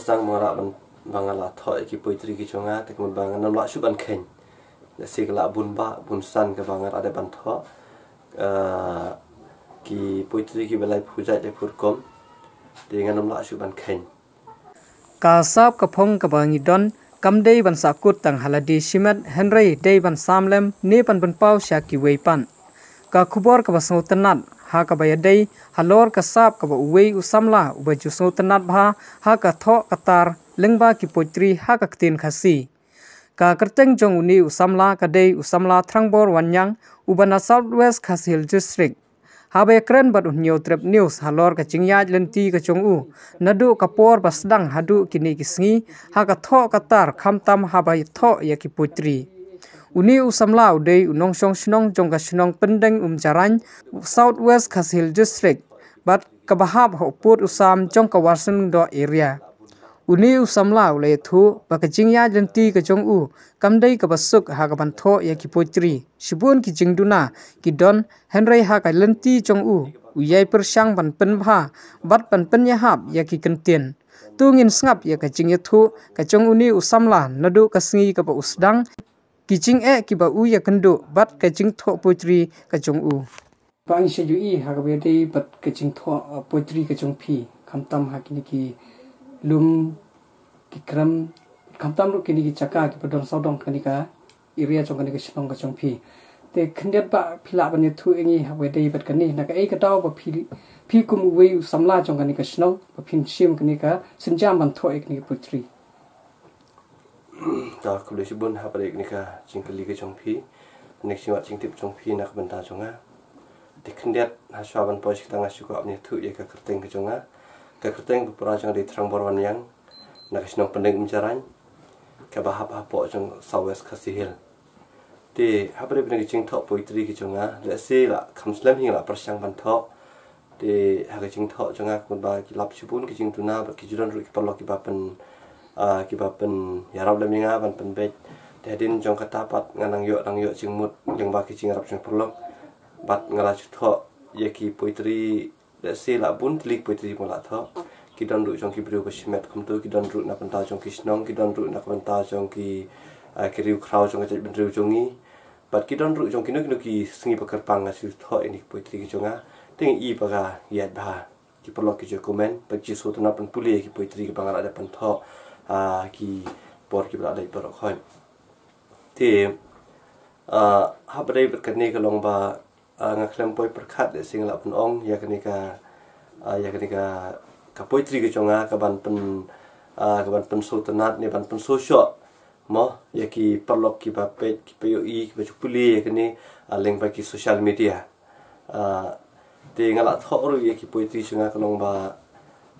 sang mga rap bang ala thoi ki poitri ki chonga te kum bang nam la shuban khen la se kala bun ba bun san ka bang ara de ban tho uh, ki poitri ki belai puja de pur kom te ngan nam la shuban khen ka sap ka phong ka bang don kam dei ban sa kut tang haladi simat henry dei ban samlem ne ban ban pau sha ki wei pan ka khubor ka basau tanan ha ka ba yadai halor ka sap ka ba uwei usamla uba ju so tanat ba ha ka tho ka tar lengba ki poitri ha ka tin khasi ka karteng jong uni usamla ka dei usamla thrangbor wanyang uba na south west khasil district ha ba ya kren bat un new trip news halor ka chingyaj lenti ka chong u nadu ka por basdang hadu kini kisngi ha ka tho ka tar kham tam ha ba ya tho ya ki poitri uni usamlau dei unong song sinong jongka sinong pendeng umjarang south west khasil district but kabahab ho put usam jongka warsen do area uni usamlau le thu pakajing ya janti ka jong u kamdei ka basuk ha ka ban tho ya ki poitri shibun ki jingduna ki don henry ha ka lenti jong u uyai per shang ban pen bha bat pan pen ya hab ya ki kentien tungin sngap ya ka jing ya thu ka jong uni usamla nadu ka singi ka pa usdang kicing e ki ba u ya kendo bat ka jing tho putri ka chung u pang se ju i ha ka be de bat ka jing tho uh, putri ka chung phi kham tam ha ki ni ki lum ki kram kham tam ru ki ni ki chaka ki padon sa dong ka ni ka area ya chung ka ni ka chung ka chung phi te khndet ba phila ba ni thu e ngi ha be de bat ka ni na ka e ka taw ba phi phi kum we u samla chung ka ni ka chung ba phin shim ka ni ka sinjam ban tho ek ni putri tak kubli si bun hapa dek nika cing kali ke cong pi nek siwa cing tip cong pi nak benta conga di kendiat haswa ban poj kita ngasih ko abnya tu ya ke kerteng ke conga ke kerteng bepura conga di terang borwan yang nak sinom pendeng mencaran ke bahap hapo cong sawes kasih hil di hapa dek nika cing tok poitri ke conga dek si la kam slam hing la persiang ban tok di hake cing tok conga kubun ba kilap si bun ke cing tuna ba kijudan ruk kipalok kipapen Ah, kibapen yarab lem ninga ban pen bet tehdin jong katapat nganang yo nang yo cingmut yang baki cing arab cing perlok bat ngala chutho ye ki poetry de se la bun tli poetry mola tho ki don ru jong ki bru ko shimet kum to ki don ru na pantal jong ki snong ki don ru na pantal jong ki eh, ki riu khraw jong ke bin riu jongi bat ki don ru jong ki no ki sngi pakar pang ngasi tho ini poetry ki jonga ting i baga yat ba ki perlok ki jo comment bat ji so to na pan puli ki poetry ki bangara de pan tho aqui para daí para o thì hấp đây vật cái này cái lòng bà ngạc lên bôi bật khát để sinh lập phần ông ya cái này cả ya cái này cả cả bôi tri cái chồng à cái bàn phần cái bàn phần số tân nát này bàn phần số short mo ya ki perlok ki ba pet ki payo i ki ba chupuli ya kini leng ba ki social media te ngala thok ru ya ki poetry chunga kalong ba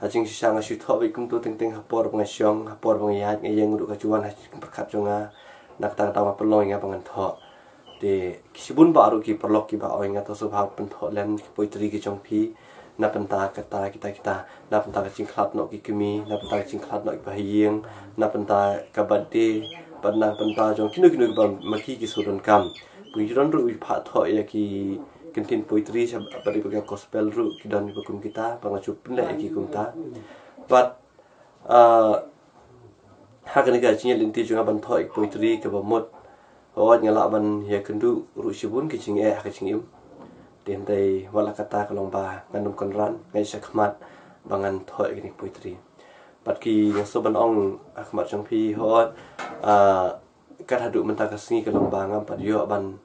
អាចិងឈាងអាចិថោវិគំទូទាំងទាំងហពរបងឈងហពរបងយ៉ាចងាយងរុកជួនអាចប្រកាត់ជងាដាក់តាតមកប្រឡងងាបងថោទេគិសិបុនបារុគីប្រឡកគីបាអងាទសុផាពិនថោលែនពុយត្រីគីចងភីណបន្តាកតាគីតាគីតាណបន្តាជីងខ្លាត់ណូគីគីមីណបន្តាជីងខ្លាត់ណូបាយៀងណបន្តាកបតិបណ្ណបន្តាជងគិនុគិនុបមកគីគីសុរនកម្មពុយរនរុវិផាថោយ៉ាគី kintin poetry sa pari pagka gospel ru kidan ni pagkum kita pangacup pendek lagi kum ta but uh, ha kan ga jinya linti juga ban thoi poetry ke ba mot hoat oh, ngala ban ya kendu ru sibun ke jing e eh, ha ke jing im den dai wala kata ka long ba kan dum kon ran ngai sa khmat bangan thoi ke ni poetry pat ki ya so ban ong akhmat chang pi hoat a uh, ka thadu man ta ka singi ka long ba ngam pat yo ban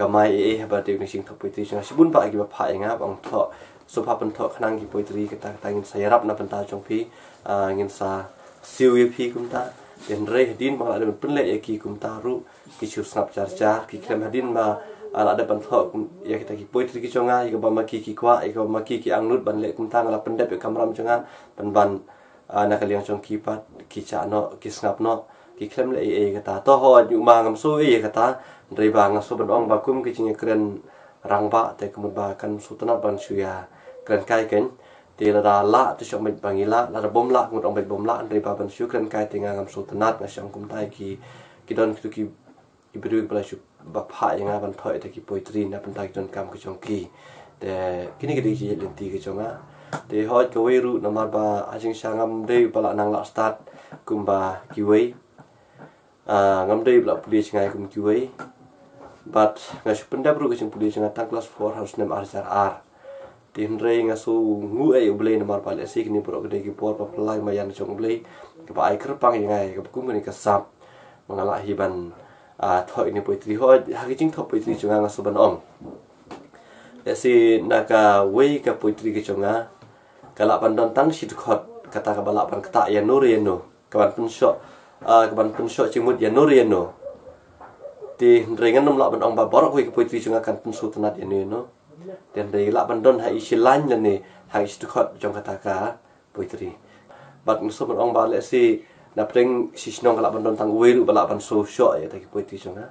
กมาเอะบัดเดียวกันทบทวนชิงชิบุนปะกิบผ่าเองอ่ะบางทอสุภาพันทอขนังกิบทวีกันตาตาเงินสายรับนับเป็นตาจงพีอ่าเงินสาซิวีพีกุมตาเดินเร่หดินบางหลังเดินเป็นเละยากีกุมตารุกิชุบสนับจารจารกิเคลมหดินมาอันละเดบันทอกยาคิดแต่กิปุยที่กิจงานยิ่งกับมักกี้กิควาอีกับมักกี้กิอังนุษบันเล็กคุณตั้งละเป็นเด็บอยู่คำรำจงานเป็นบันนักเรียนจงคีปัดกิจานอกิสงับนอ ki khlem le e ka ta to ho ju ma ngam so e ka ta dai ba nga so ban ong ba kum ki chinge kren rang ba te kum ba kan su tana ban chu ya kren kai ken te la da la te chom mai bang ila la da bom la ngut ong bai bom la dai ba ban chu kren kai te nga ngam so tana ba sham kum tai ki ki don ki tu ki i bru ba chu ba pha ya nga ban thoi te ki poi tri na ban tai ton kam ki chong ki te kini ki di chi len ti ki chong a te ho ko wei ru na ma ba a ching sha ngam dai ba la nang la start kum ba ki wei Ah, ngam dai blak puli chingai kum kiwei but nga shu pinda bru kachin puli chingai tang class 4 harus nem arsar ar tim rei nga su ngu e u blei nemar pali asi kini bro kede ki por pap lai ma yan chong blei ke pa ai kerpang ngai ke kum ni kasap mangala hiban a ah, thoi ni poitri ho ha ki ching thop poitri chunga nga su ban om asi na ka wei ka poitri ke chunga kala pandon tang shit khot kata ka balak pan kata ya nur ya no ya kawan pun shot Ah, kaban pensho chimut ya nur ya no ti ringan nom lak bendong ba borok ku ku tri chunga kan pensho tanat ya no no ten dei lak bendon ha isi lain ya ni ha isi tu khot jong kata ka ku tri bat nso bendong ba le si na preng si snong lak bendon tang weru ba lak ban so sho ya ta ku tri chunga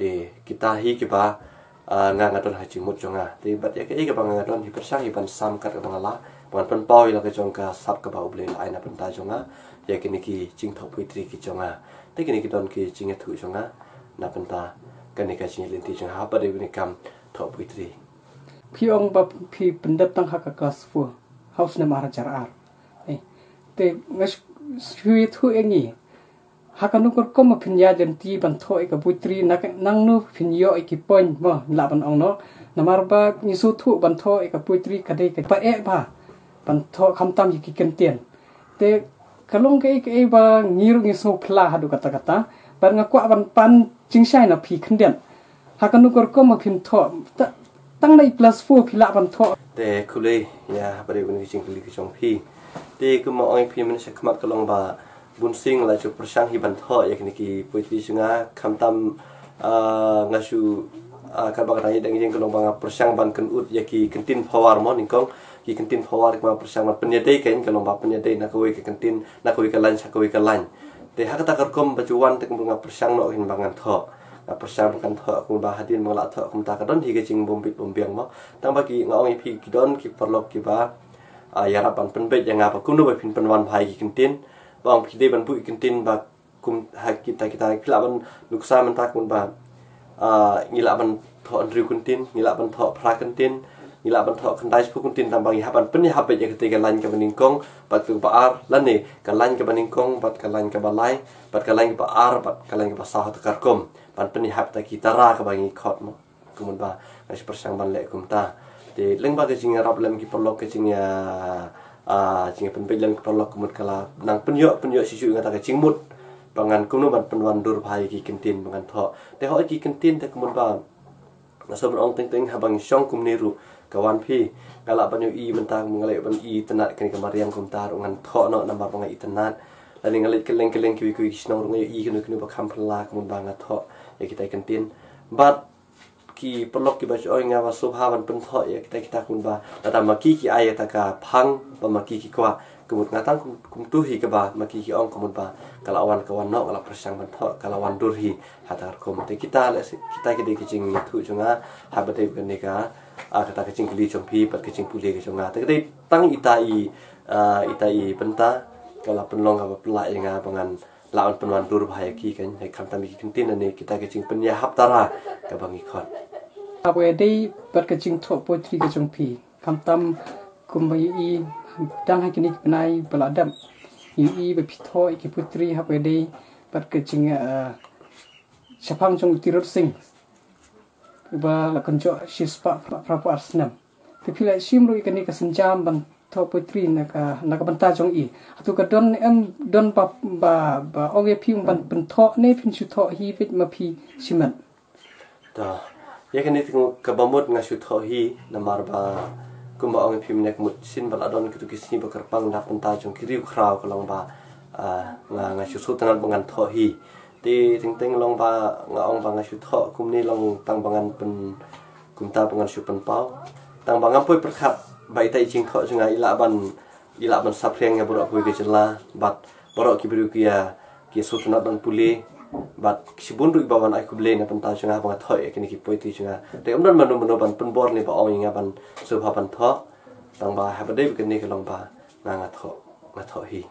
de kita hi ke ba ngang ah, ngaton ha chimut chunga ti bat ya ke ke ba ngang ngaton hi persang hi ban sam kat ka ngala pon pon pao ila ke jong ka sap ka bau blen aina pon ta jong a ye ki ni ki ching thop pui tri ki jong a te ki ni ki don ki ching a e thu jong a na pon ta ka ni ka ching e len ti jong ha pa de ni kam thop pui tri phi ong ba phi pen dap tang ha ka ka sfu house na mara jar ar eh, e te ngas hui thu e ni ha ka nu kor kom ma phin ya jan ti ban tho e ka pui tri na ka nang nu phin yo e ki poin ma la ban ong no namar ba ni su thu ban tho e ka pui tri ka de ka pa e ba ปันทอคำตามยิ่งกันเตียนเตะกะลงเกยเกยบางิรุงิสุพลาฮัดูกะตะกะตาปันงะกวาปันปันจิงใช่นะพีขันเดียนหากนุกรก็มาพิมทอตั้งใน plus four พิลาปันทอเตะคุเลยยาประเดี๋ยวนี้จริงคุเลยกิจงพี่เตะก็มาอ้อยพิมันใช้คำตกะลงบาบุญสิงหลายจุดประชังฮิบันทออย่างนี้กี่ปุ่ยที่ชงาคำตามเอ่องาชูเอ่อการบังคับนายดังยิ่งกะลงบางประชังบันกันอุดอย่างกี่กันตินพาวเวอร์มอนิ่งกง ki kentin fawar ma bersama penyedai kain kalau ba penyedai nak koi ke kentin nak koi ke lan sak koi ke lan te hak ta kerkom bacuan te kumrunga persang no hin bangan tho na persang bangan tho kum ba hadin mala tho kum ta ka don hi ke jing bom bit bom biang ma tang ba ki ngaong hi ki don ki perlok ki ba yarapan penbet yang apa kuno ba pin penwan bhai ki kentin bang pidai ban pu ki kentin ba kum hak kita kita kila ban nuksa mentak kun ba ngila ban tho andri kuntin ngila ban tho pra kuntin Kan ni la ban tho khan dai phu kun tin tam bang ha ban pani ha pe ye ke te ke lan ke ban ning kong pat tu ba ar la ne ka lan ke ban ning kong pat ka lan ke ba lai pat ka lan ke ba ar pat ka lan ke ba sa ha kar kom ban pani ha ta ki ta ra ka bang ni khot mo kumun ba ka si per sang ban le kum ta te leng ba ke jing rap lem ki perlok ke jing ya a jing pen pe leng perlok kumun kala nang pen yo pen yo si ju ngata ke jing mut pangan kum no ban pen wan dur bhai ki kentin pangan tho te ho ki kentin te kumun ba na sobr ong ting ting habang shong kum niru kawan pi gala banyu i mentang mengalai ban i tenat kini kemari yang kum tar ungan tho no nambah pengai i tenat lani ngalai keleng keleng kiwi kiwi kishnong rungai i kenu kenu bakham pelak mun banga tho ya kita ikentin but ki pelok ki bach oinga wa subhavan pun tho ye ya, kita kita kun ba na ta maki ki aye ya ta ka phang ba maki ki kwa kumut na tang kum tu hi ka ba maki ki ong kumut ba kala awan ka wan no kala persang ban tho kala wan dur hi hatar kum te kita le kita ki de ki jing ni thu chunga ha ba te ben ni ka a kata ki jing li chong phi pat ki jing pu li ki chunga te de tang ita i a ita i pen ta kala pen long ka ba pla ye nga pangan ลาอันเป็นวันดูรบายกี้กันให้คำตามีกินตินอันนี้กิตาเกจิงเป็นยาฮับตารากับบางอีกคนอาเวดีเปิดกจิงทบปุตรีกจงผีคำตามกุมายีดังให้กินิกนายปลาดับยูอีไปพิทอยกิปุตรีฮับเวดีเปิดกจิงเอ่อชพังจงติรสิงบ่าละกันจ่อชิสปะพระพุทธสนมที่พิเลชิมรู้กันนี้กสัญจามบังทอปุตรีนักนักบรรดาจงอีอาตุกดอนเอ็มดอนปาบาบาโอเกพิมบันบันทอเนี่ยพิมชุทอฮีเป็นมาพีชิมันต่อยังนี้ถึงกบมุดงาชุทอฮีนมารบากุมบาโอเกพิมเนี่ยมุดสินบัลดอนกิตุกิสีบักกระปังนักบรรดาจงคิริวคราวกลังบาอ่างางาชุสุตนันบังันทอฮีตีถึงเต็งลองบางาองบางาชุทอคุมนี่ลองตั้งบังันเป็นกุมตาบังันชุปันเป้าตั้งบังันพุยประคับ bai tai ching tho chunga ila ban ila ban sa phreng ya borok ke chela bat borok ki beru kia ki sutna ban puli bat sibun ruk ba ban ai kuble na pan ta chunga ba thoi ek ni ki poi ti chunga te am dan manu manu ban pun bor ni ba ong inga ban so ba ban tho tang ba ha ba dei ke ni ke long ba na nga tho na tho hi